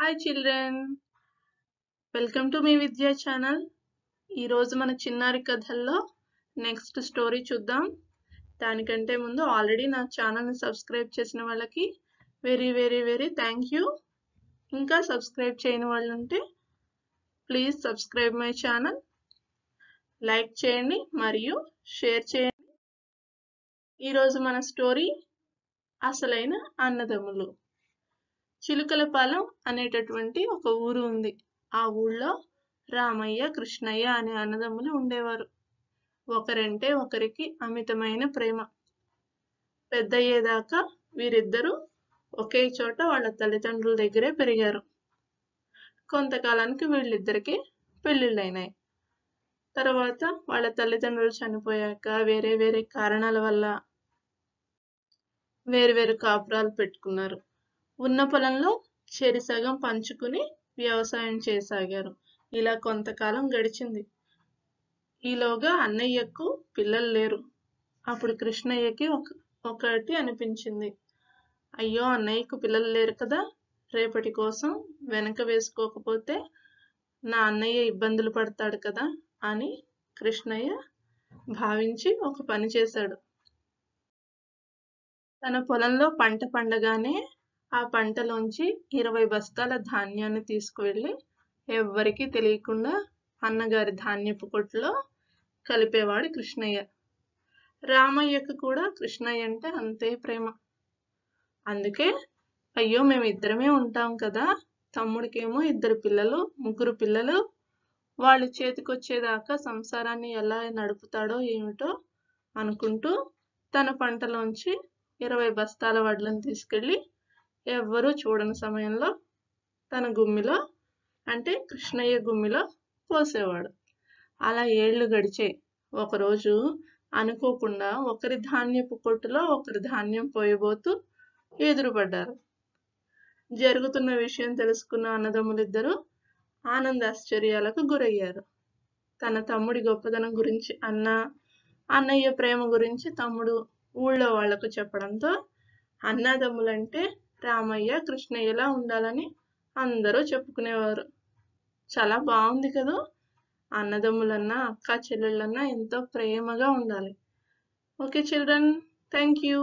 hi children welcome to మీ Vidya channel ఈరోజు మన చిన్నారి కథల్లో నెక్స్ట్ స్టోరీ చూద్దాం దానికంటే ముందు ఆల్రెడీ నా ఛానల్ని సబ్స్క్రైబ్ చేసిన వాళ్ళకి very very very thank you ఇంకా సబ్స్క్రైబ్ చేయని వాళ్ళు ఉంటే please subscribe my channel like చేయండి మరియు షేర్ చేయండి ఈరోజు మన స్టోరీ అసలైన అన్నదమ్ములు చిలుకలపాలెం అనేటటువంటి ఒక ఊరు ఉంది ఆ ఊళ్ళో రామయ్య కృష్ణయ్య అనే అన్నదమ్ములు ఉండేవారు ఒకరంటే ఒకరికి అమితమైన ప్రేమ పెద్దయ్యేదాకా వీరిద్దరూ ఒకే చోట వాళ్ళ తల్లిదండ్రుల దగ్గరే పెరిగారు కొంతకాలానికి వీళ్ళిద్దరికి పెళ్ళిళ్ళైనాయి తర్వాత వాళ్ళ తల్లిదండ్రులు చనిపోయాక వేరే వేరే కారణాల వల్ల వేరు వేరు కాపురాలు పెట్టుకున్నారు ఉన్న పొలంలో చెరి సగం పంచుకుని వ్యవసాయం చేయసాగారు ఇలా కొంతకాలం గడిచింది ఈలోగా అన్నయ్యకు పిల్లలు లేరు అప్పుడు కృష్ణయ్యకి ఒక ఒకటి అనిపించింది అయ్యో అన్నయ్యకు పిల్లలు లేరు కదా రేపటి కోసం వెనక వేసుకోకపోతే నా అన్నయ్య ఇబ్బందులు పడతాడు కదా అని కృష్ణయ్య భావించి ఒక పని చేశాడు తన పొలంలో పంట పండగానే ఆ పంటలోంచి ఇరవై బస్తాల ధాన్యాన్ని తీసుకువెళ్ళి ఎవ్వరికీ తెలియకుండా అన్నగారి ధాన్యపు కొట్లో కలిపేవాడు కృష్ణయ్య రామయ్యకు కూడా కృష్ణయ్య అంటే అంతే ప్రేమ అందుకే అయ్యో మేము ఇద్దరమే ఉంటాం కదా తమ్ముడికేమో ఇద్దరు పిల్లలు ముగ్గురు పిల్లలు వాళ్ళు చేతికొచ్చేదాకా సంసారాన్ని ఎలా నడుపుతాడో ఏమిటో అనుకుంటూ తన పంటలోంచి ఇరవై బస్తాల వడ్లను తీసుకెళ్ళి ఎవ్వరూ చూడని సమయంలో తన గుమ్మిలో అంటే కృష్ణయ్య గుమ్మిలో పోసేవాడు అలా ఏళ్ళు గడిచే ఒకరోజు అనుకోకుండా ఒకరి ధాన్యపు కొట్టులో ఒకరి ధాన్యం పోయబోతూ ఎదురుపడ్డారు జరుగుతున్న విషయం తెలుసుకున్న ఆనంద ఆనందాశ్చర్యాలకు గురయ్యారు తన తమ్ముడి గొప్పదనం గురించి అన్న అన్నయ్య ప్రేమ గురించి తమ్ముడు ఊళ్ళో వాళ్లకు చెప్పడంతో అన్నదమ్ములంటే రామయ్య ఎలా ఉండాలని అందరూ చెప్పుకునేవారు చాలా బాగుంది కదా అన్నదమ్ములన్నా అక్క చెల్లెళ్ళన్నా ఎంతో ప్రేమగా ఉండాలి ఓకే చిల్డ్రన్ థ్యాంక్ యూ